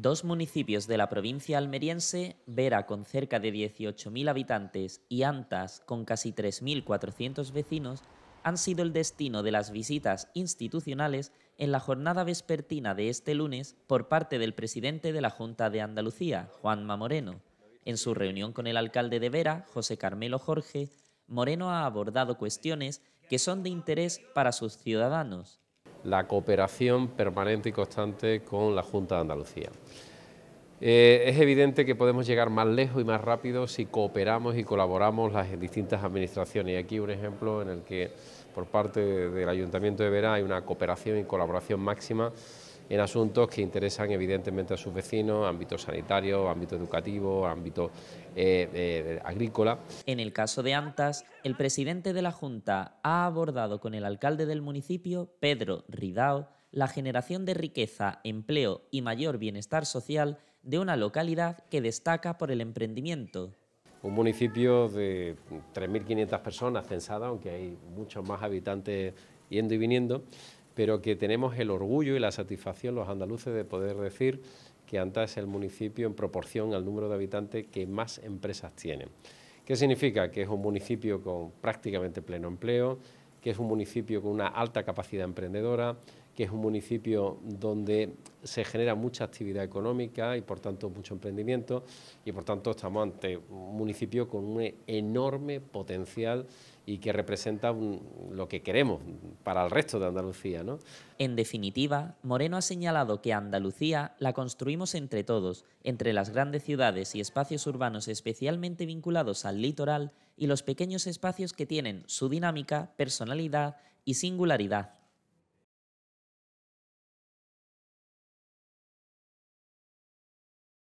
Dos municipios de la provincia almeriense, Vera con cerca de 18.000 habitantes y Antas con casi 3.400 vecinos, han sido el destino de las visitas institucionales en la jornada vespertina de este lunes por parte del presidente de la Junta de Andalucía, Juanma Moreno. En su reunión con el alcalde de Vera, José Carmelo Jorge, Moreno ha abordado cuestiones que son de interés para sus ciudadanos, la cooperación permanente y constante con la Junta de Andalucía. Eh, es evidente que podemos llegar más lejos y más rápido si cooperamos y colaboramos las distintas administraciones. Y aquí un ejemplo en el que por parte del Ayuntamiento de Vera hay una cooperación y colaboración máxima en asuntos que interesan evidentemente a sus vecinos, ámbito sanitario, ámbito educativo, ámbito eh, eh, agrícola. En el caso de Antas, el presidente de la Junta ha abordado con el alcalde del municipio, Pedro Ridao, la generación de riqueza, empleo y mayor bienestar social de una localidad que destaca por el emprendimiento. Un municipio de 3.500 personas censadas, aunque hay muchos más habitantes yendo y viniendo, pero que tenemos el orgullo y la satisfacción los andaluces de poder decir que Anta es el municipio en proporción al número de habitantes que más empresas tiene, ¿Qué significa? Que es un municipio con prácticamente pleno empleo, que es un municipio con una alta capacidad emprendedora, que es un municipio donde se genera mucha actividad económica y por tanto mucho emprendimiento y por tanto estamos ante un municipio con un enorme potencial y que representa lo que queremos para el resto de Andalucía. ¿no? En definitiva, Moreno ha señalado que Andalucía la construimos entre todos, entre las grandes ciudades y espacios urbanos especialmente vinculados al litoral y los pequeños espacios que tienen su dinámica, personalidad y singularidad.